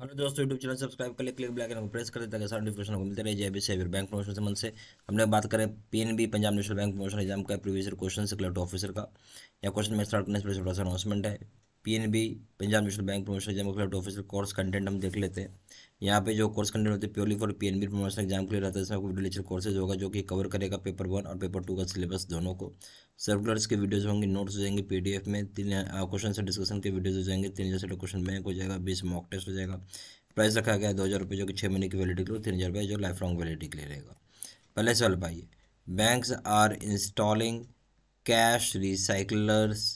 hello दोस्तों YouTube channel subscribe कर लिए क्लिक ब्लैक को प्रेस कर देता है सारे नोटिफिकेशन को मिलते रहे जय सेवियर बैंक प्रमोशन संबंध से हमने बात करें PNB Punjab national bank promotion exam का प्रीवियस क्वेश्चन से क्लर्ट ऑफिसर का या क्वेश्चन में स्टार्ट करने से थोड़ा सा अनाउंसमेंट है PNB Punjab national bank promotion exam के ऑफिशियल कोर्स कंटेंट हम देख लेते हैं यहाँ पे जो कोर्स कंटेंट होते हैं purely for PNB promotion exam के लिए रहता है इसमें वीडियो लेक्चर कोर्सेज होगा जो कि कवर करेगा पेपर वन और पेपर टू का सिलेबस दोनों को सर्कुलर्स के वीडियोज होंगे नोट्स हो जाएंगे एफ में तीन क्वेश्चन से डिस्कशन के वीडियोज हो जाएंगे तीन हज़ार से क्वेश्चन बैंक हो जाएगा बीस मॉक टेस्ट हो जाएगा प्राइस रखा गया दो हज़ार रुपये जो कि छः महीने की वैलिडिटी के लिए तीन हज़ार रुपये जो लाइफ लॉन्ग वैलिडिटी के लिए रहेगा पहले सवाल पाइए banks are installing cash recyclers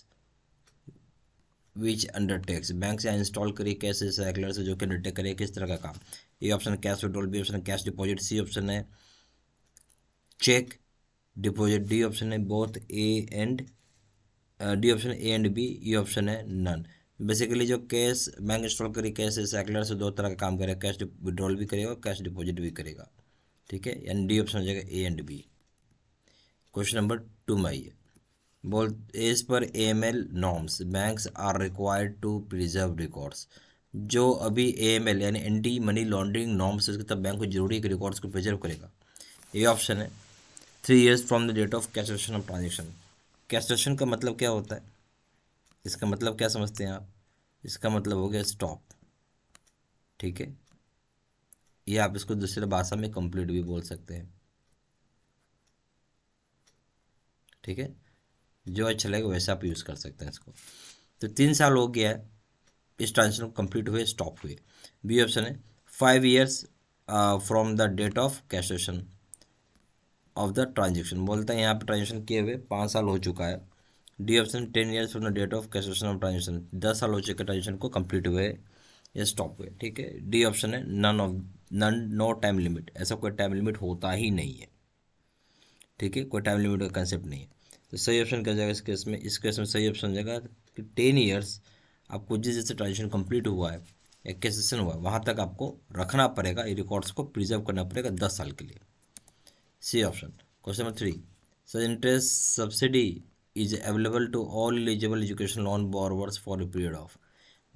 which undertakes bank से इंस्टॉल करिए कैश साइकिलर से जो कि अंडरटेक करिए किस तरह का काम A option cash withdrawal B option cash deposit C option है चेक डिपॉजिट डी ऑप्शन है both A and D option A and B ये ऑप्शन है नन बेसिकली जो कैश बैंक इंस्टॉल करिए कैश साइकिलर से दो तरह का काम करेगा कैश विड्रॉल भी करेगा और कैश डिपॉजिट भी करेगा ठीक है यानी डी ऑप्शन हो जाएगा A and B question number two में आइए बोल as per M L norms banks are required to preserve records जो अभी ए एम एल यानी एंटी मनी लॉन्ड्रिंग नॉर्म्स उसके तब बैंक को जरूरी है कि रिकॉर्ड्स को प्रिजर्व करेगा ये ऑप्शन है three years from the date of cessation of transaction cessation का मतलब क्या होता है इसका मतलब क्या समझते हैं आप इसका मतलब हो गया स्टॉप ठीक है ये आप इसको दूसरे भाषा में कंप्लीट भी बोल सकते हैं ठीक है जो अच्छा लगे वैसे आप यूज़ कर सकते हैं इसको तो तीन साल हो गया है इस ट्रांजेक्शन को कंप्लीट हुए स्टॉप हुए बी ऑप्शन है five years from the date of cessation of the transaction बोलते हैं यहाँ पर ट्रांजेक्शन किए हुए पाँच साल हो चुका है D option ten years from the date of cessation of transaction दस साल हो चुके ट्रांजेक्शन को कम्प्लीट हुए या स्टॉप हुए ठीक है डी ऑप्शन है none of none no time limit ऐसा कोई टाइम लिमिट होता ही नहीं है ठीक है कोई टाइम लिमिट का कंसेप्ट नहीं है तो सही ऑप्शन क्या जाएगा इस केस में इस केस में सही ऑप्शन जाएगा कि टेन ईयर्स आपको जिस जैसे ट्रांजेक्शन कंप्लीट हुआ है या कैसेशन हुआ है वहाँ तक आपको रखना पड़ेगा ये रिकॉर्ड्स को प्रिजर्व करना पड़ेगा दस साल के लिए C option question number three sir interest subsidy is available to all eligible education loan borrowers for a period of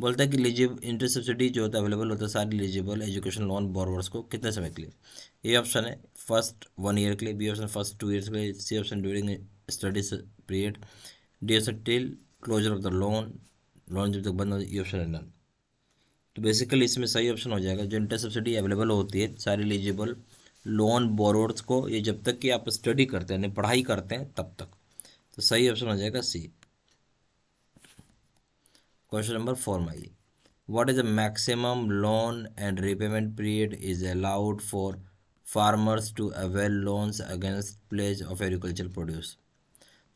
बोलता है कि एलिजिबल इंटरेस्ट सब्सिडी जो होता है अवेलेबल होता है सारे एलिजिबल एजुकेशन लोन बॉरवर्स को कितने समय के लिए ए ऑप्शन है फर्स्ट वन ईयर के लिए B option first two years के लिए C option during study period as till closure of the loan loan जब तक बंद हो ये ऑप्शन है नन तो बेसिकली इसमें सही ऑप्शन हो जाएगा जो इंटर सब्सिडी अवेलेबल होती है सारे एलिजिबल लोन बोरोड्स को ये जब तक कि आप स्टडी करते हैं यानी पढ़ाई करते हैं तब तक तो सही ऑप्शन हो जाएगा सी क्वेश्चन नंबर फोर में आइए is is maximum loan and repayment period is allowed for farmers to avail avail against against of agriculture produce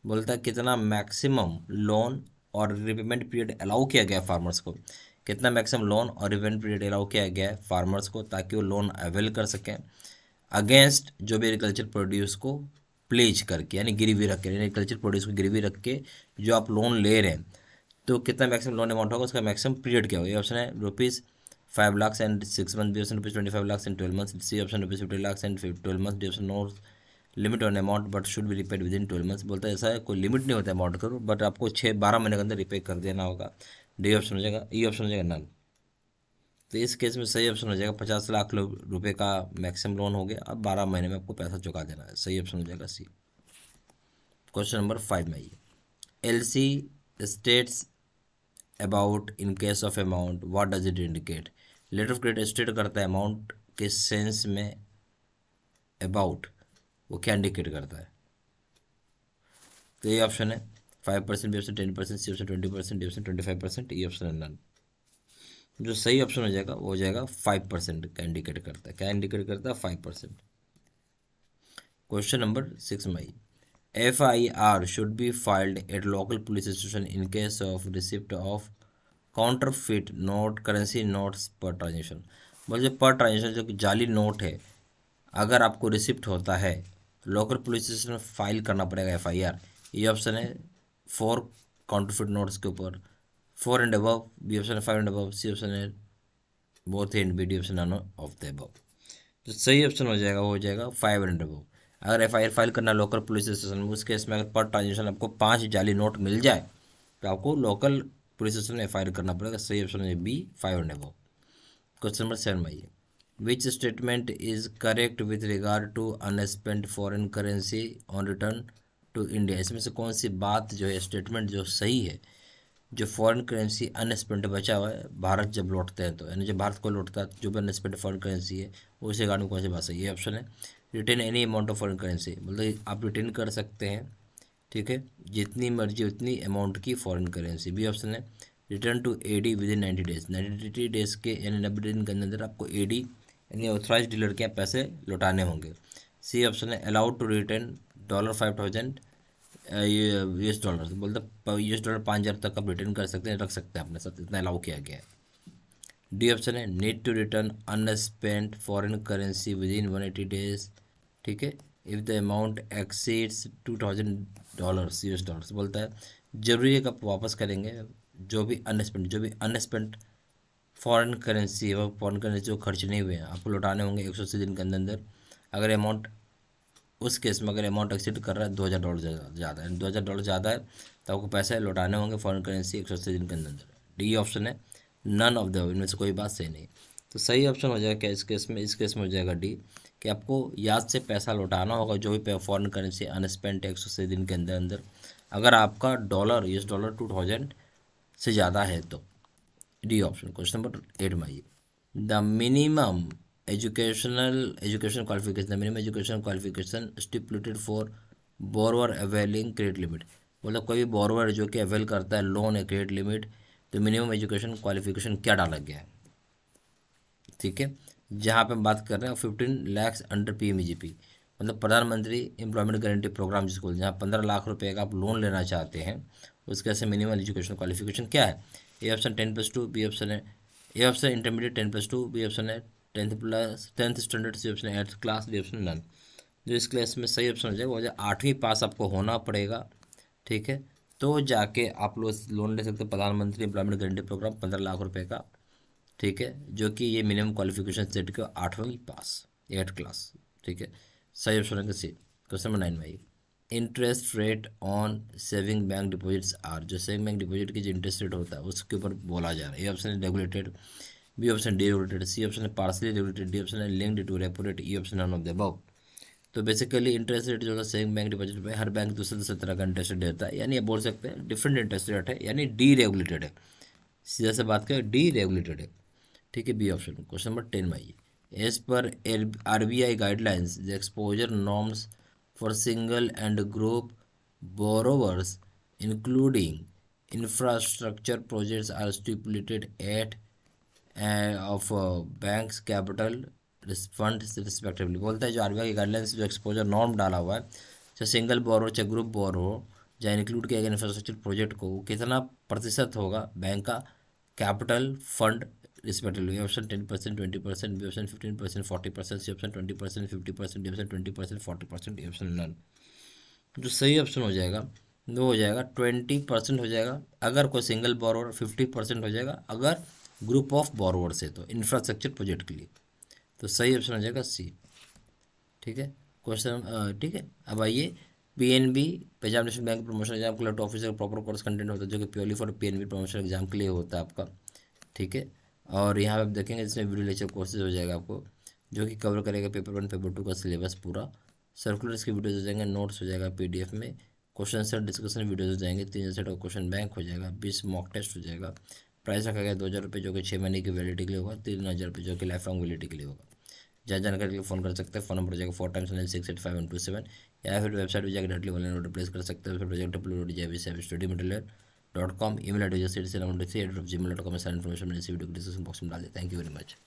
बोलता है कितना मैक्सिमम लोन और रिपेमेंट पीरियड अलाउ किया गया फार्मर्स को कितना मैक्सिमम लोन और रिपेमेंट पीरियड अलाउ किया गया है फार्मर्स को ताकि वो लोन अवेल कर सकें अगेंस्ट जो भी एग्रीकल्चर प्रोड्यूस को प्लेज करके यानी गिरवी रख के एग्रीकल्चर प्रोड्यूस को गिरवी रख के जो आप लोन ले रहे हैं तो कितना मैक्सिमम लोन अमाउंट होगा उसका मैक्सिमम पीरियड क्या होगा ये ऑप्शन है rupees five lakh and six month B option rupees twenty five lakh and twelve month C option rupees fifty lakh and twelve month D option not limit on amount but should be repaid within twelve months बोलता है ऐसा है कोई limit नहीं होता amount करो but आपको छः बारह महीने के अंदर रिपे कर देना होगा डी ऑप्शन हो जाएगा ई e ऑप्शन हो जाएगा नन तो इस केस में सही ऑप्शन हो जाएगा पचास लाख रुपये का मैक्सिमम लोन हो गया अब बारह महीने में आपको पैसा चुका देना है सही ऑप्शन हो जाएगा सी क्वेश्चन नंबर फाइव में आइए L C states about in case of amount what does it indicate letter of credit state करता है अमाउंट के सेंस में अबाउट वो क्या इंडिकेट करता है तो ये ऑप्शन है five percent B option ten percent C option twenty percent D option twenty five percent E option है नन जो सही ऑप्शन हो जाएगा वो हो जाएगा फाइव परसेंट का इंडिकेट करता है क्या इंडिकेट करता है five percent question number six my F I R should be filed at local police station in case of receipt of counterfeit note currency notes पर ट्रांजेक्शन मतलब पर transaction जो कि जाली नोट है अगर आपको रिसिप्ट होता है लोकल पुलिस स्टेशन में फाइल करना पड़ेगा एफ ये ऑप्शन है फोर काउंटरफिट नोट्स के ऊपर four and above B option है five and above C option है both and B D option of the above तो सही ऑप्शन हो जाएगा वो हो जाएगा फाइव एंड अबव अगर एफ फाइल करना लोकल पुलिस स्टेशन में उस केस में अगर पर ट्रांजेक्शन आपको पाँच जाली नोट मिल जाए तो आपको लोकल पुलिस स्टेशन में एफ करना पड़ेगा सही ऑप्शन है B five and above question number seven में आइए which statement is correct with regard to unspent foreign currency on return to India इसमें से कौन सी बात जो है स्टेटमेंट जो सही है जो फॉरन करेंसी अनस्पेंट बचा हुआ है भारत जब लौटते हैं तो यानी जब भारत को लौटता है जो भी अनस्पेंट फॉरन करेंसी है उसके रिगार्ड में कौन सी बात सही है ऑप्शन है return any amount of foreign currency मतलब आप रिटर्न कर सकते हैं ठीक है जितनी मर्जी उतनी अमाउंट की फॉरन करेंसी भी ऑप्शन है return to A D within ninety days ninety days के यानी नब्बे दिन के अंदर आपको ए डी यानी ऑथोराइज डीलर के पैसे लौटाने होंगे सी ऑप्शन है allowed to return dollar five thousand U S dollar बोलते यू एस डॉलर पाँच हज़ार तक आप रिटर्न कर सकते हैं रख सकते हैं अपने साथ इतना अलाउ किया गया है डी ऑप्शन है need to return unspent foreign currency within one eighty days ठीक है if the amount exceeds two thousand dollar U S dollar बोलता है ज़रूरी है कि आप वापस करेंगे जो भी अनस्पेंट जो भी अनस्पेंट फॉरेन करेंसी है फॉरेन करेंसी जो खर्च नहीं हुए हैं आपको लौटाने होंगे एक सौ अस्सी दिन के अंदर अंदर अगर अमाउंट उस केस में अगर अमाउंट एक्सीड कर रहा है दो हज़ार डॉलर ज़्यादा है दो हज़ार डॉलर ज़्यादा है तो आपको पैसे लौटाने होंगे फॉरेन करेंसी एक सौ अस्सी दिन के अंदर अंदर डी ऑप्शन है नन ऑफ द इनमें से कोई बात सही नहीं तो सही ऑप्शन हो जाएगा क्या इस केस में इस केस में हो जाएगा डी कि आपको याद से पैसा लौटाना होगा जो भी फॉरन करेंसी अनस्पेंट है एक सौ दिन के अंदर अंदर अगर आपका dollar US dollar two thousand से ज़्यादा है तो D option question number eight में आइए the minimum educational education qualification the minimum education qualification stipulated for borrower availing credit limit मतलब कोई भी बोरवर जो कि अवेल करता है लोन है क्रेडिट लिमिट तो मिनिमम एजुकेशन क्वालिफिकेशन क्या डाला गया है ठीक है जहाँ पर हम बात कर रहे हैं fifteen lakhs under P M G P मतलब प्रधानमंत्री एम्प्लॉयमेंट गारंटी प्रोग्राम जिसको जहाँ पंद्रह लाख रुपये का आप लोन लेना चाहते हैं उसके से मिनिमम एजुकेशन क्वालिफिकेशन क्या है A option ten plus two B option है A option intermediate ten plus two B option है tenth plus tenth standard C option है eighth class D option none जो इस क्लास में सही ऑप्शन हो जाएगा वो आठवीं पास आपको होना पड़ेगा ठीक है तो जाके आप लोग लोन ले सकते प्रधानमंत्री एम्प्लॉयमेंट गारंटी प्रोग्राम पंद्रह लाख रुपये का ठीक है जो कि ये मिनिमम क्वालिफिकेशन सेट के आठवीं पास एट क्लास ठीक है सही ऑप्शन है सी क्वेश्चन नंबर नाइन में आइए interest rate on saving bank deposits are जो सेविंग बैंक डिपॉजिट की जो इंटरेस्ट रेट होता है उसके ऊपर बोला जा रहा है ए ऑप्शन है regulated B option D regulated C option है पार्सली रेगुलेटेड डी ऑप्शन है linked to repo rate E option on of the above तो बेसिकली इंटरेस्ट रेट जो होता है सेविंग बैंक डिपॉजिट में हर बैंक दूसरे दूसरे तरह का इंटरेस्ट रेट देता है यानी बोल सकते हैं डिफरेंट इंटरेस्ट रेट है यानी डी रेगुलेटेड है सीधा से बात करें डी रेगुलेटेड है ठीक है B option question number ten में आइए as per R B I guidelines exposure norms for single and group borrowers including infrastructure projects are stipulated at uh, of uh, banks capital fund respectively बोलते हैं जो RBI की guidelines जो exposure norm डाला हुआ है जो सिंगल बोरो चाहे ग्रुप बोर हो चाहे इंक्लूड किया गया इंफ्रास्ट्रक्चर प्रोजेक्ट को कितना प्रतिशत होगा बैंक का कैपिटल फंड इस मेटेरियल में option ten percent twenty percent B option fifteen percent forty percent C option twenty percent fifty percent D option twenty percent forty percent A option none जो सही option हो जाएगा वो हो जाएगा ट्वेंटी परसेंट हो जाएगा अगर कोई सिंगल बॉरवर फिफ्टी परसेंट हो जाएगा अगर ग्रुप ऑफ बोरोवर से तो इंफ्रास्ट्रक्चर प्रोजेक्ट के लिए तो सही ऑप्शन हो जाएगा सी ठीक है क्वेश्चन ठीक है अब आइए P N B Punjab national bank promotion exam के लिए ऑफिसर प्रॉपर कोर्स कंटेंट होता है जो कि purely for P N B promotion exam के लिए होता है आपका ठीक है और यहाँ पर आप देखेंगे जिसमें वीडियो लेक्चर कोर्सेज हो जाएगा आपको जो कि कवर करेगा पेपर वन पेपर टू का सिलेबस पूरा सर्कुलर्स की वीडियोज हो जाएंगे नोट्स हो जाएगा पी में क्वेश्चन सेट डिस्कशन वीडियोज हो जाएंगे तीन सेट का क्वेश्चन बैंक हो जाएगा बीस मॉक टेस्ट हो जाएगा प्राइस रखा गया दो हज़ार रुपये जो कि छः महीने की वैलिडिटी के लिए होगा तीन हज़ार रुपये जो कि लाइफ लॉन्ग वैलिडिटी के लिए होगा जहाँ जानकारी के लिए फ़ोन कर सकते हैं फोन नंबर जाएगा four times nine six eight five one two seven या फिर वेबसाइट पर जाकर डायरेक्टली ऑनलाइन ऑर्डर प्लेस कर सकते हैं फिर project W dot J C study material dot com E mail I D जैसे डॉट कॉम सारी इन्फॉर्मेशन मैंने इसी वीडियो को डिस्क्रिप्शन बॉक्स में डाल दिया थैंक यू वेरी मच